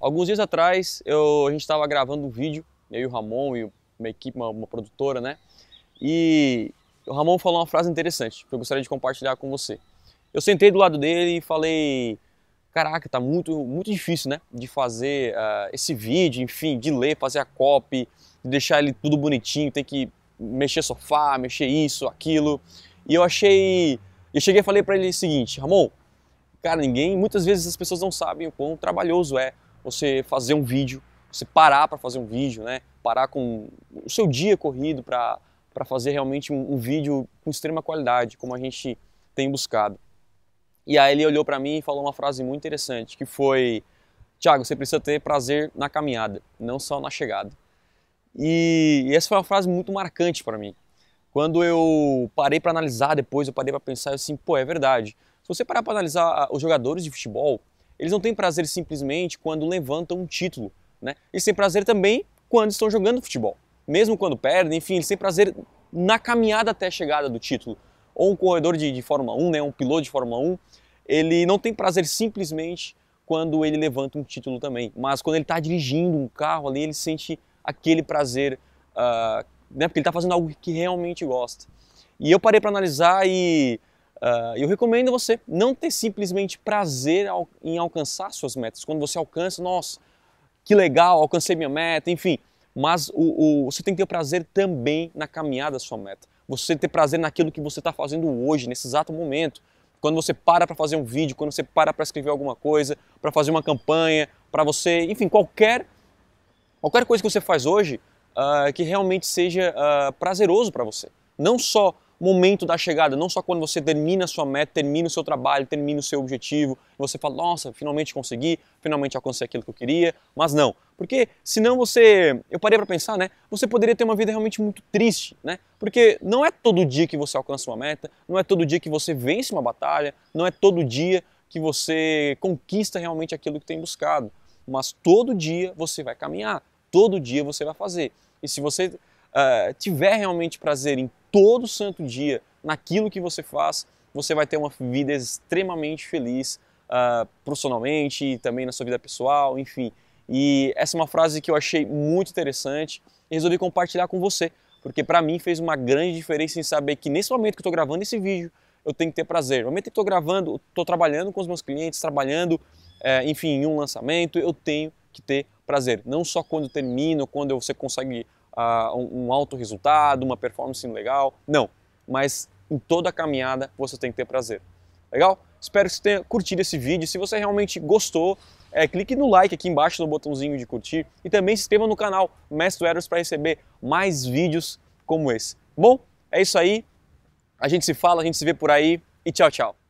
Alguns dias atrás, eu, a gente estava gravando um vídeo, eu e o Ramon e uma equipe, uma, uma, produtora, né? E o Ramon falou uma frase interessante que eu gostaria de compartilhar com você. Eu sentei do lado dele e falei: Caraca, tá muito, muito difícil, né? De fazer uh, esse vídeo, enfim, de ler, fazer a copy, de deixar ele tudo bonitinho, tem que mexer sofá, mexer isso, aquilo. E eu achei. Eu cheguei e falei para ele o seguinte: Ramon, cara, ninguém, muitas vezes as pessoas não sabem o quão trabalhoso é você fazer um vídeo, você parar para fazer um vídeo, né? Parar com o seu dia corrido para para fazer realmente um, um, vídeo com extrema qualidade, como a gente tem buscado. E aí ele olhou para mim e falou uma frase muito interessante, que foi: "Tiago, você precisa ter prazer na caminhada, não só na chegada". E, e essa foi uma frase muito marcante para mim. Quando eu parei para analisar depois, eu parei para pensar assim, pô, é verdade. Se você parar para analisar ah, os jogadores de futebol, eles não têm prazer simplesmente quando levantam um título, né? Eles têm prazer também quando estão jogando futebol. Mesmo quando perdem, enfim, eles têm prazer na caminhada até a chegada do título. Ou um corredor de, de Fórmula 1, né, um piloto de Fórmula 1, ele não tem prazer simplesmente quando ele levanta um título também. Mas quando ele está dirigindo um carro ali, ele sente aquele prazer, uh, né, porque ele está fazendo algo que realmente gosta. E eu parei para analisar e Uh, eu recomendo você não ter simplesmente prazer ao, em alcançar suas metas. Quando você alcança, nossa, que legal, alcancei minha meta, enfim. Mas o, o, você tem que ter prazer também na caminhada da sua meta. Você ter prazer naquilo que você está fazendo hoje, nesse exato momento. Quando você para para fazer um vídeo, quando você para para escrever alguma coisa, para fazer uma campanha, para você, enfim, qualquer qualquer coisa que você faz hoje uh, que realmente seja uh, prazeroso para você. Não só momento da chegada, não só quando você termina a sua meta, termina o seu trabalho, termina o seu objetivo, você fala, nossa, finalmente consegui, finalmente alcancei aquilo que eu queria, mas não. Porque senão você, eu parei para pensar, né? Você poderia ter uma vida realmente muito triste, né? Porque não é todo dia que você alcança uma meta, não é todo dia que você vence uma batalha, não é todo dia que você conquista realmente aquilo que tem buscado. Mas todo dia você vai caminhar, todo dia você vai fazer. E se você uh, tiver realmente prazer em todo santo dia naquilo que você faz, você vai ter uma vida extremamente feliz uh, profissionalmente, também na sua vida pessoal, enfim. E essa é uma frase que eu achei muito interessante e resolvi compartilhar com você, porque para mim fez uma grande diferença em saber que nesse momento que eu estou gravando esse vídeo, eu tenho que ter prazer. No momento que estou gravando, estou trabalhando com os meus clientes, trabalhando, é, enfim, em um lançamento, eu tenho que ter prazer. Não só quando termino, quando você consegue uh, um, alto resultado, uma performance legal. Não, mas em toda a caminhada você tem que ter prazer. Legal? Espero que você tenha curtido esse vídeo. Se você realmente gostou, é, clique no like aqui embaixo no botãozinho de curtir e também se inscreva no canal Mestre Eros para receber mais vídeos como esse. Bom, é isso aí. A gente se fala, a gente se vê por aí e tchau, tchau.